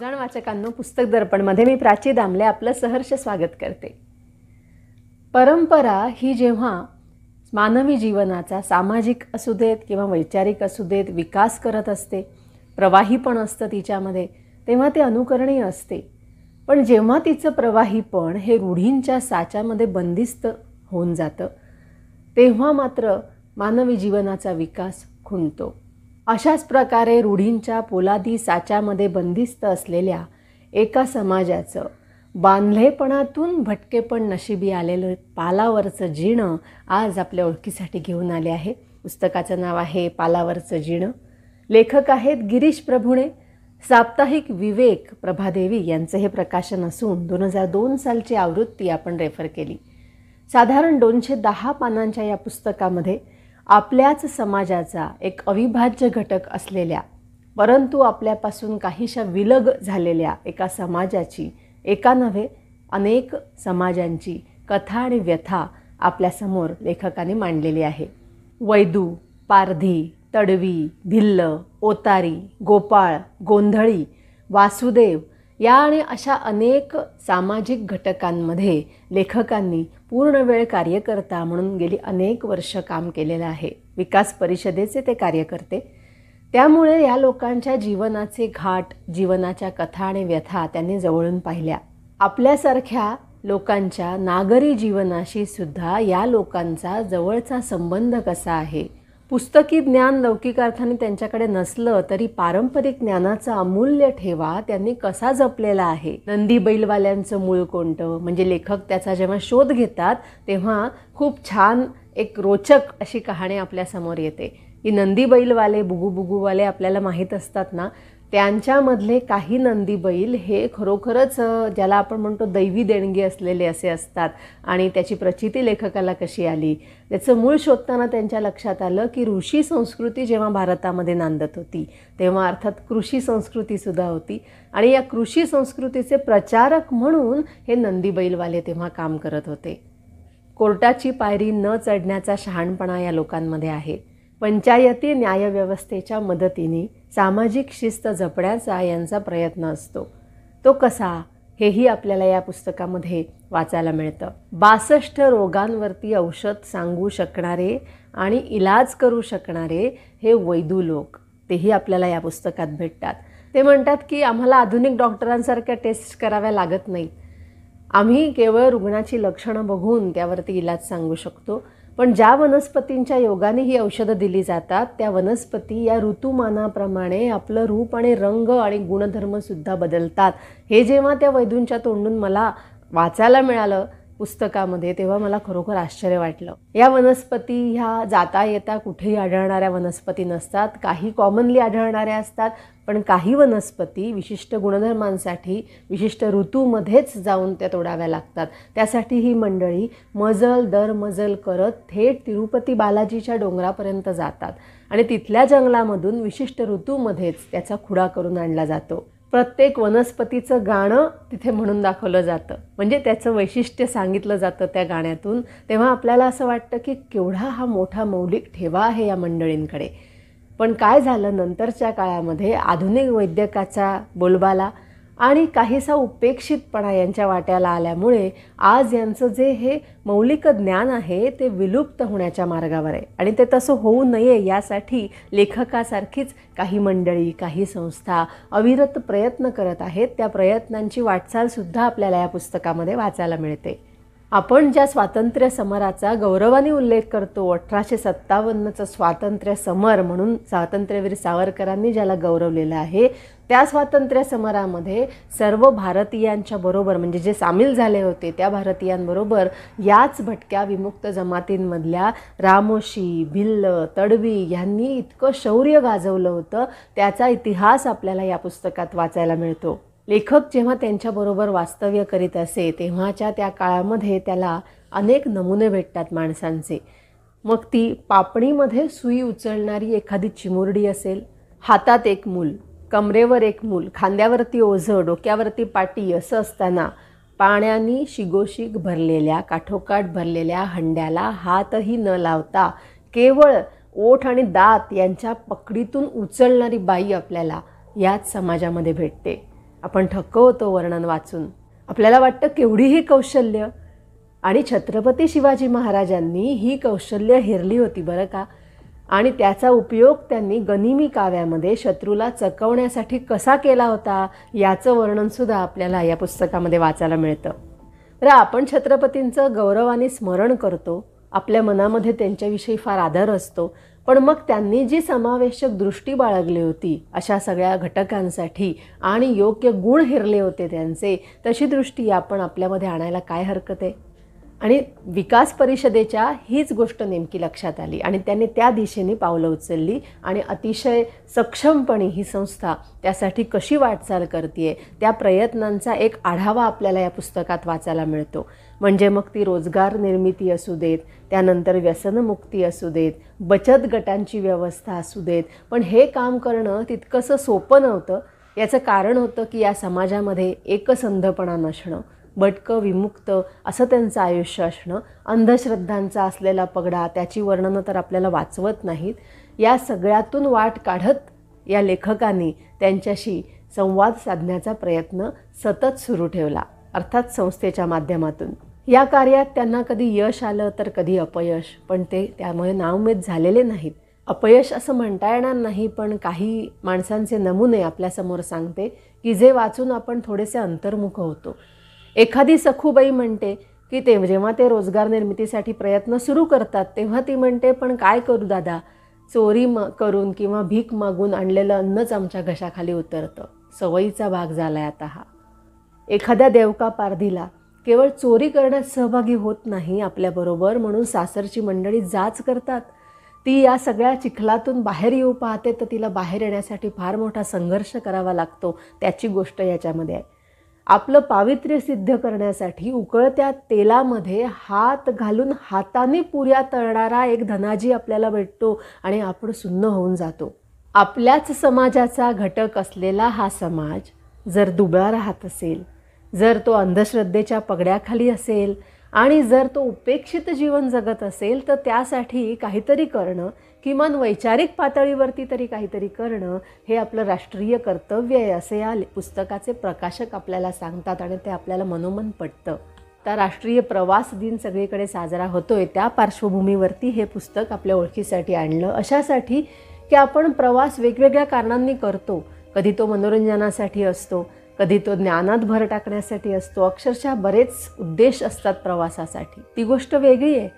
जण वाचकांनो पुस्तक दर्पणमध्ये मी प्राची दामले आपलं सहर्ष स्वागत करते परंपरा ही जेव्हा मानवी जीवनाचा सामाजिक असू देत किंवा वैचारिक असू देत विकास करत असते प्रवाही पण असतं तिच्यामध्ये तेव्हा ते अनुकरणीय असते पण जेव्हा तिचं पण हे रूढींच्या साच्यामध्ये बंदिस्त होऊन जातं तेव्हा मात्र मानवी जीवनाचा विकास खुंटतो अशाच प्रकारे रूढींच्या पोलादी साच्यामध्ये बंदिस्त असलेल्या एका समाजाचं बांधलेपणातून भटकेपण नशिबी आलेलं पालावरचं जिणं आज आपल्या ओळखीसाठी घेऊन आले आहे पुस्तकाचं नाव आहे पालावरचं जिणं लेखक आहेत गिरीश प्रभुणे साप्ताहिक विवेक प्रभादेवी यांचं हे प्रकाशन असून दोन हजार दोन सालची आवृत्ती आपण रेफर केली साधारण दोनशे दहा पानांच्या या पुस्तकामध्ये आपल्याच समाजाचा एक अविभाज्य घटक असलेल्या परंतु आपल्यापासून काहीशा विलग झालेल्या एका समाजाची एका नव्हे अनेक समाजांची कथा आणि व्यथा आपल्यासमोर लेखकाने मांडलेली आहे वैदू पारधी तडवी भिल्ल ओतारी गोपाळ गोंधळी वासुदेव या आणि अशा अनेक सामाजिक घटकांमध्ये लेखकांनी पूर्ण वेळ कार्यकर्ता म्हणून गेली अनेक वर्ष काम केलेलं आहे विकास परिषदेचे ते कार्यकर्ते त्यामुळे या लोकांच्या जीवनाचे घाट जीवनाच्या कथा आणि व्यथा त्यांनी जवळून पाहिल्या आपल्यासारख्या लोकांच्या नागरी जीवनाशी सुद्धा या लोकांचा जवळचा संबंध कसा आहे पुस्तकी ज्ञान लौकिक अर्थाने त्यांच्याकडे नसलं तरी पारंपरिक ज्ञानाचा अमूल्य ठेवा त्यांनी कसा जपलेला आहे नंदी बैलवाल्यांचं मूळ कोणतं म्हणजे लेखक त्याचा जेव्हा शोध घेतात तेव्हा खूप छान एक रोचक अशी कहाणी आपल्या समोर येते की नंदी बैलवाले बुगू बुगूवाले आपल्याला माहीत असतात ना त्यांच्यामधले काही नंदी बैल हे खरोखरच ज्याला आपण म्हणतो दैवी देणगी असलेले असे असतात आणि त्याची प्रचिती लेखकाला कशी आली त्याचं मूळ शोधताना त्यांच्या लक्षात आलं की ऋषी संस्कृती जेव्हा भारतामध्ये नांदत होती तेव्हा अर्थात कृषी संस्कृतीसुद्धा होती आणि या कृषी संस्कृतीचे प्रचारक म्हणून हे नंदी बैलवाले तेव्हा काम करत होते कोर्टाची पायरी न चढण्याचा शहाणपणा या लोकांमध्ये आहे पंचायती न्यायव्यवस्थेच्या मदतीने सामाजिक शिस्त जपण्याचा यांचा प्रयत्न असतो तो कसा हेही आपल्याला या पुस्तकामध्ये वाचायला मिळतं बासष्ट रोगांवरती औषध सांगू शकणारे आणि इलाज करू शकणारे हे वैदू लोक तेही आपल्याला या पुस्तकात भेटतात ते म्हणतात की आम्हाला आधुनिक डॉक्टरांसारख्या टेस्ट कराव्या लागत नाहीत आम्ही केवळ रुग्णाची लक्षणं बघून त्यावरती इलाज सांगू शकतो पण ज्या वनस्पतींच्या योगाने ही औषधं दिली जातात त्या वनस्पती या ऋतुमानाप्रमाणे आपलं रूप आणि रंग आणि गुणधर्मसुद्धा बदलतात हे जेव्हा त्या वैधूंच्या तोंडून मला वाचायला मिळालं पुस्तकामध्ये तेव्हा मला खरोखर आश्चर्य वाटलं या वनस्पती ह्या जाता येता कुठेही आढळणाऱ्या वनस्पती नसतात काही कॉमनली आढळणाऱ्या असतात पण काही वनस्पती विशिष्ट गुणधर्मांसाठी विशिष्ट ऋतूमध्येच जाऊन त्या तोडाव्या लागतात त्यासाठी ही मंडळी मजल दर मजल करत थेट तिरुपती बालाजीच्या डोंगरापर्यंत जातात आणि तिथल्या जंगलामधून विशिष्ट ऋतूमध्येच त्याचा खुडा करून आणला जातो प्रत्येक वनस्पतीचं गाणं तिथे म्हणून दाखवलं जातं म्हणजे त्याचं वैशिष्ट्य सांगितलं जातं त्या गाण्यातून तेव्हा आपल्याला असं वाटतं की केवढा हा मोठा मौलिक ठेवा आहे या मंडळींकडे पण काय झालं नंतरच्या काळामध्ये आधुनिक वैद्यकाचा बोलबाला आणि काहीसा उपेक्षितपणा यांच्या वाट्याला आल्यामुळे आज यांचं जे हे मौलिक ज्ञान आहे ते विलुप्त होण्याच्या मार्गावर आहे आणि ते तसं होऊ नये यासाठी लेखकासारखीच काही मंडळी काही संस्था अविरत प्रयत्न करत आहेत त्या प्रयत्नांची वाटचालसुद्धा आपल्याला या पुस्तकामध्ये वाचायला मिळते आपण ज्या स्वातंत्र्य समराचा गौरवाने उल्लेख करतो अठराशे सत्तावन्नचं स्वातंत्र्य समर म्हणून स्वातंत्र्यवीर सावरकरांनी ज्याला गौरवलेलं आहे त्या स्वातंत्र्य समरामध्ये सर्व भारतीयांच्या बरोबर म्हणजे जे सामील झाले होते त्या भारतीयांबरोबर याच भटक्या विमुक्त जमातींमधल्या रामोशी भिल्ल तडवी यांनी इतकं शौर्य गाजवलं होतं त्याचा इतिहास आपल्याला या पुस्तकात वाचायला मिळतो लेखक जेव्हा त्यांच्याबरोबर वास्तव्य करीत असे तेव्हाच्या त्या काळामध्ये त्याला अनेक नमुने भेटतात माणसांचे मग ती पापणीमध्ये सुई उचलणारी एखादी चिमुरडी असेल हातात एक मूल कमरेवर एक मूल खांद्यावरती ओझं डोक्यावरती पाटी असं असताना पाण्याने शिगोशिक भरलेल्या काठोकाठ भरलेल्या हंड्याला हातही न लावता केवळ ओठ आणि दात यांच्या पकडीतून उचलणारी बाई आपल्याला याच समाजामध्ये भेटते आपण थक्क होतो वर्णन वाचून आपल्याला वाटतं केवढी ही कौशल्य आणि छत्रपती शिवाजी महाराजांनी ही कौशल्य हेरली होती बरं का आणि त्याचा उपयोग त्यांनी गनिमी काव्यामध्ये शत्रूला चकवण्यासाठी कसा केला होता याचं वर्णनसुद्धा आपल्याला या पुस्तकामध्ये वाचायला मिळतं तर आपण छत्रपतींचं गौरवाने स्मरण करतो आपल्या मनामध्ये त्यांच्याविषयी फार आदर असतो पण मग त्यांनी जी समावेशक दृष्टी बाळगली होती अशा सगळ्या घटकांसाठी आणि योग्य गुण हिरले होते त्यांचे तशी दृष्टी आपण आपल्यामध्ये आणायला काय हरकत आहे आणि विकास परिषदेच्या हीच गोष्ट नेमकी लक्षात आली आणि त्यांनी त्या दिशेने पावलं उचलली आणि अतिशय सक्षमपणे ही संस्था त्यासाठी कशी वाटचाल करते त्या प्रयत्नांचा एक आढावा आपल्याला या पुस्तकात वाचायला मिळतो म्हणजे मग ती रोजगार निर्मिती असू देत त्यानंतर व्यसनमुक्ती असू देत बचत गटांची व्यवस्था असू देत पण हे काम करणं तितकंसं सोपं नव्हतं याचं कारण होतं की या समाजामध्ये एकसंधपणा नसणं बटकं विमुक्त असं त्यांचं आयुष्य असणं अंधश्रद्धांचा असलेला पगडा त्याची वर्णनं तर आपल्याला वाचवत नाहीत या सगळ्यातून वाट काढत या लेखकांनी त्यांच्याशी संवाद साधण्याचा प्रयत्न सतत सुरू ठेवला अर्थात संस्थेच्या माध्यमातून या कार्यात त्यांना कधी यश आलं तर कधी अपयश पण ते त्यामुळे नावमेद झालेले नाहीत अपयश असं म्हणता येणार नाही पण काही माणसांचे नमुने आपल्यासमोर सांगते की जे वाचून आपण थोडेसे अंतर्मुख होतो एखादी सखूबाई म्हणते की ते जेव्हा ते रोजगार निर्मितीसाठी प्रयत्न सुरू करतात तेव्हा ती म्हणते पण काय करू दादा चोरी म करून किंवा भीक मागून आणलेलं अन्नच आमच्या घशाखाली उतरतं सवयीचा भाग झाला आहे आता हा एखाद्या देवका पारधीला केवळ चोरी करण्यात सहभागी होत नाही आपल्याबरोबर म्हणून सासरची मंडळी जाच करतात ती या सगळ्या चिखलातून बाहेर येऊ पाहते तर तिला बाहेर येण्यासाठी फार मोठा संघर्ष करावा लागतो त्याची गोष्ट याच्यामध्ये आहे आपलं पावित्र्य सिद्ध करण्यासाठी उकळत्या तेलामध्ये हात घालून हाताने पुऱ्या तळणारा एक धनाजी आपल्याला भेटतो आणि आपण सुन्न होऊन जातो आपल्याच समाजाचा घटक असलेला हा समाज जर दुबळा राहत असेल जर तो अंधश्रद्धेच्या पगड्याखाली असेल आणि जर तो उपेक्षित जीवन जगत असेल तर त्यासाठी काहीतरी करणं किमान वैचारिक पातळीवरती तरी काहीतरी करणं हे आपलं राष्ट्रीय कर्तव्य आहे असे या पुस्तकाचे प्रकाशक आपल्याला सांगतात आणि ते आपल्याला मनोमन पटतं तर राष्ट्रीय प्रवास दिन सगळीकडे साजरा होतोय त्या पार्श्वभूमीवरती हे पुस्तक आपल्या ओळखीसाठी आणलं अशासाठी की आपण प्रवास वेगवेगळ्या कारणांनी करतो कधी तो मनोरंजनासाठी असतो कधी तो ज्ञानात भर टाकण्यासाठी असतो अक्षरशः बरेच उद्देश असतात प्रवासासाठी ती गोष्ट वेगळी आहे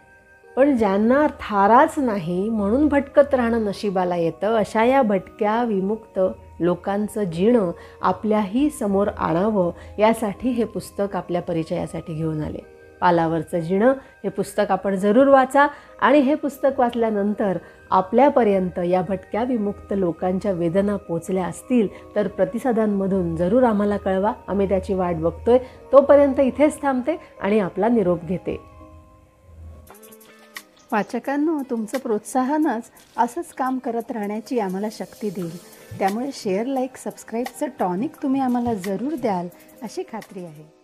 पण ज्यांना थाराच नाही म्हणून भटकत राहणं नशिबाला येतं अशा या भटक्या विमुक्त लोकांचं जिणं आपल्याही समोर आणावं यासाठी हे पुस्तक आपल्या परिचयासाठी घेऊन आले पालावरचं जिणं हे पुस्तक आपण जरूर वाचा आणि हे पुस्तक वाचल्यानंतर आपल्यापर्यंत या भटक्या विमुक्त लोकांच्या वेदना पोचल्या असतील तर प्रतिसादांमधून जरूर आम्हाला कळवा आम्ही त्याची वाट बघतोय तोपर्यंत इथेच थांबते आणि आपला निरोप घेते वाचकांनो तुमचं प्रोत्साहनच असंच काम करत राहण्याची आम्हाला शक्ती देईल त्यामुळे शेअर लाईक सबस्क्राईबचं टॉनिक तुम्ही आम्हाला जरूर द्याल अशी खात्री आहे